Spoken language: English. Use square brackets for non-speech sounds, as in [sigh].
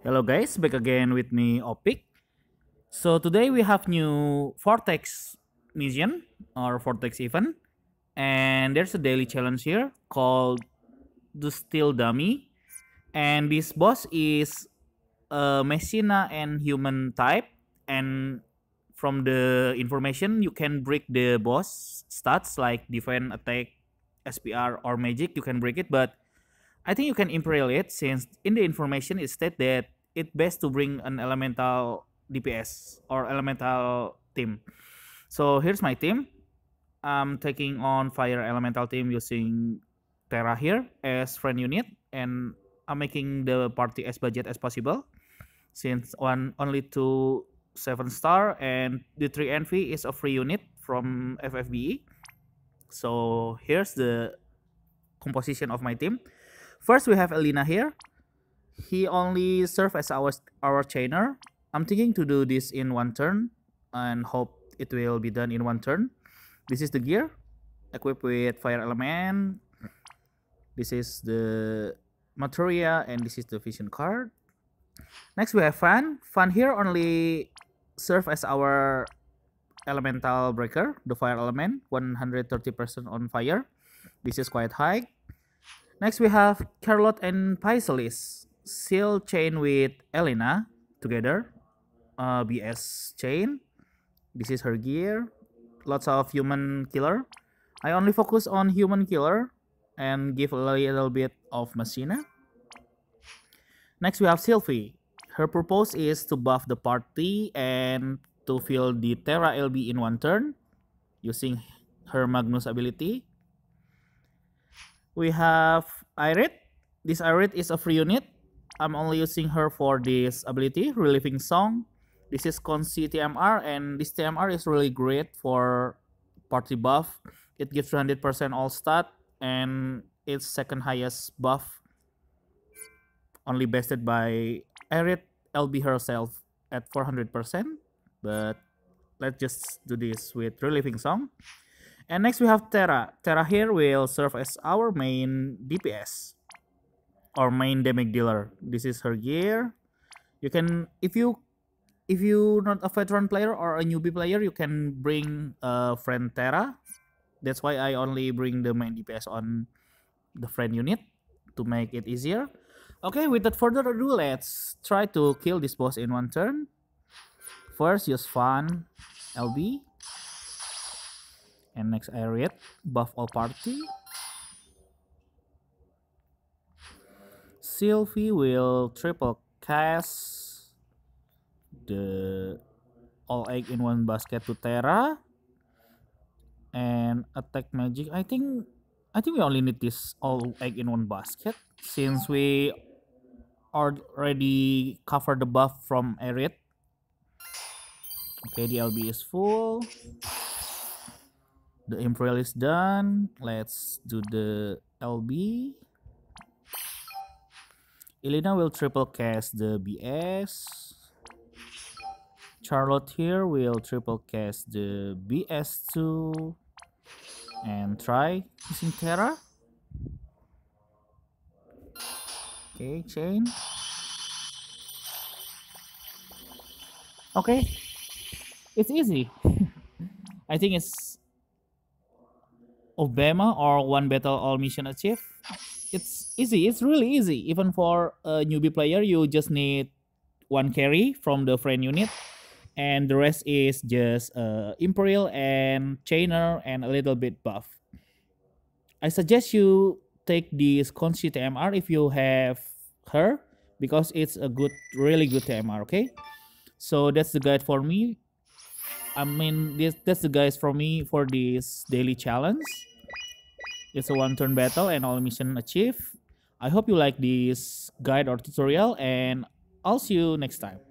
Hello guys, back again with me Opik. So today we have new Vortex mission or Vortex event and there's a daily challenge here called the Steel Dummy and this boss is a machine and human type and from the information you can break the boss stats like defense, attack, SPR or magic you can break it but I think you can imperil it since in the information it said that it best to bring an elemental DPS or elemental team. So here's my team. I'm taking on fire elemental team using Terra here as friend unit and I'm making the party as budget as possible since one only two seven star and the three envy is a free unit from FFBE. So here's the composition of my team. First, we have Elena here. He only serves as our, our trainer. I'm thinking to do this in one turn and hope it will be done in one turn. This is the gear equipped with fire element. This is the materia and this is the vision card. Next we have Fan. Fan here only serve as our elemental breaker, the fire element, 130% on fire. This is quite high. Next, we have Carlot and Paisalis. Seal chain with Elena together. Uh, BS chain. This is her gear. Lots of human killer. I only focus on human killer and give a little bit of Machina. Next, we have Sylvie. Her purpose is to buff the party and to fill the Terra LB in one turn using her Magnus ability we have Irit. This Irit is a free unit. I'm only using her for this ability, Reliving Song. This is Conci TMR and this TMR is really great for party buff. It gives 100% all stat and it's second highest buff. Only bested by Irit LB herself at 400%. But let's just do this with Reliving Song. And next we have Terra. Terra here will serve as our main DPS or main damage dealer. This is her gear. You can if you if you're not a veteran player or a newbie player, you can bring a friend Terra. That's why I only bring the main DPS on the friend unit to make it easier. Okay, without further ado, let's try to kill this boss in one turn. First, use Fun LB and next I read buff all party Sylvie will triple cast the all egg in one basket to Terra and attack magic I think I think we only need this all egg in one basket since we already covered the buff from Arid okay the LB is full the Imperial is done. Let's do the LB. Elena will triple cast the BS. Charlotte here will triple cast the BS2 and try using Terra. Okay, chain. Okay, it's easy. [laughs] I think it's Obama or One Battle All Mission Achieved. It's easy. It's really easy. Even for a newbie player, you just need one carry from the friend unit, and the rest is just uh, Imperial and Chainer and a little bit buff. I suggest you take this Conchi TMR if you have her because it's a good, really good TMR. Okay, so that's the guide for me. I mean, this that's the guys for me for this daily challenge. It's a one-turn battle and all mission achieved. I hope you like this guide or tutorial and I'll see you next time.